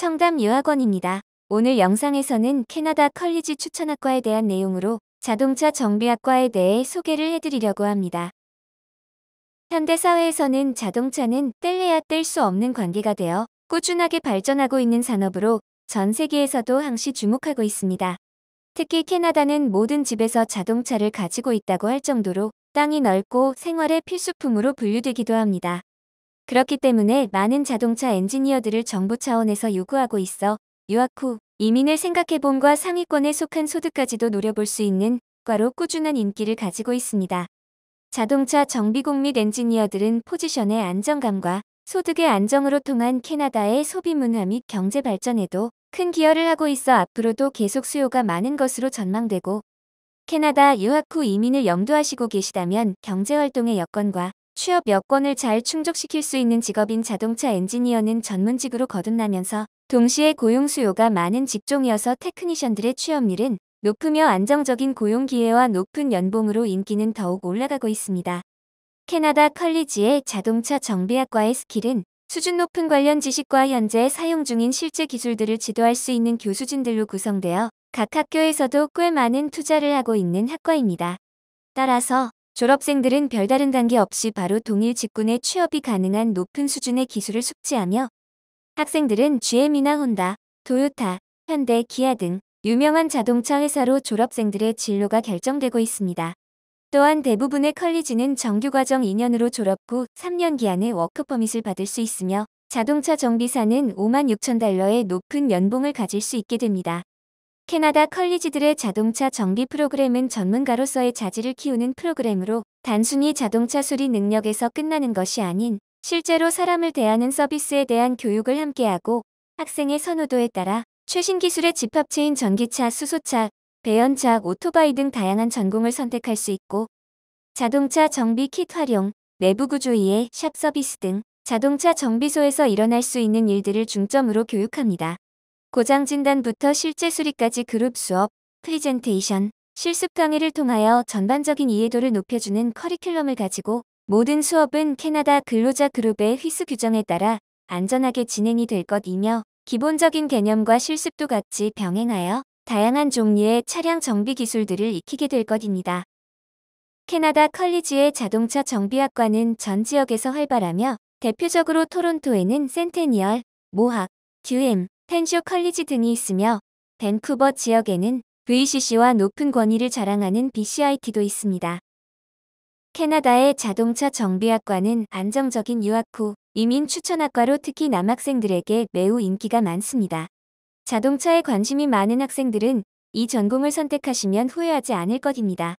청담 유학원입니다. 오늘 영상에서는 캐나다 컬리지 추천학과에 대한 내용으로 자동차 정비학과에 대해 소개를 해드리려고 합니다. 현대 사회에서는 자동차는 뗄래야 뗄 수 없는 관계가 되어 꾸준하게 발전하고 있는 산업으로 전 세계에서도 항시 주목하고 있습니다. 특히 캐나다는 모든 집에서 자동차를 가지고 있다고 할 정도로 땅이 넓고 생활의 필수품으로 분류되기도 합니다. 그렇기 때문에 많은 자동차 엔지니어들을 정부 차원에서 요구하고 있어 유학 후 이민을 생각해봄과 상위권에 속한 소득까지도 노려볼 수 있는 과로 꾸준한 인기를 가지고 있습니다. 자동차 정비공 및 엔지니어들은 포지션의 안정감과 소득의 안정으로 통한 캐나다의 소비 문화 및 경제 발전에도 큰 기여를 하고 있어 앞으로도 계속 수요가 많은 것으로 전망되고 캐나다 유학 후 이민을 염두하시고 계시다면 경제활동의 여건과 취업 여건을 잘 충족시킬 수 있는 직업인 자동차 엔지니어는 전문직으로 거듭나면서 동시에 고용 수요가 많은 직종이어서 테크니션들의 취업률은 높으며 안정적인 고용 기회와 높은 연봉으로 인기는 더욱 올라가고 있습니다. 캐나다 컬리지의 자동차 정비학과의 스킬은 수준 높은 관련 지식과 현재 사용 중인 실제 기술들을 지도할 수 있는 교수진들로 구성되어 각 학교에서도 꽤 많은 투자를 하고 있는 학과입니다. 따라서 졸업생들은 별다른 단계 없이 바로 동일 직군에 취업이 가능한 높은 수준의 기술을 숙지하며 학생들은 GM이나 혼다, 도요타, 현대, 기아 등 유명한 자동차 회사로 졸업생들의 진로가 결정되고 있습니다. 또한 대부분의 컬리지는 정규과정 2년으로 졸업 후 3년 기한의 워크퍼밋을 받을 수 있으며 자동차 정비사는 5만 6천 달러의 높은 연봉을 가질 수 있게 됩니다. 캐나다 컬리지들의 자동차 정비 프로그램은 전문가로서의 자질을 키우는 프로그램으로 단순히 자동차 수리 능력에서 끝나는 것이 아닌 실제로 사람을 대하는 서비스에 대한 교육을 함께하고 학생의 선호도에 따라 최신 기술의 집합체인 전기차, 수소차, 배연차, 오토바이 등 다양한 전공을 선택할 수 있고 자동차 정비 킷 활용, 내부 구조 이해, 샵 서비스 등 자동차 정비소에서 일어날 수 있는 일들을 중점으로 교육합니다. 고장 진단부터 실제 수리까지 그룹 수업, 프리젠테이션, 실습 강의를 통하여 전반적인 이해도를 높여주는 커리큘럼을 가지고 모든 수업은 캐나다 근로자 그룹의 휘스 규정에 따라 안전하게 진행이 될 것이며 기본적인 개념과 실습도 같이 병행하여 다양한 종류의 차량 정비 기술들을 익히게 될 것입니다. 캐나다 컬리지의 자동차 정비학과는 전 지역에서 활발하며 대표적으로 토론토에는 센테니얼, 모학, QM, 텐쇼 컬리지 등이 있으며 밴쿠버 지역에는 VCC와 높은 권위를 자랑하는 BCIT도 있습니다. 캐나다의 자동차 정비학과는 안정적인 유학 후 이민 추천학과로 특히 남학생들에게 매우 인기가 많습니다. 자동차에 관심이 많은 학생들은 이 전공을 선택하시면 후회하지 않을 것입니다.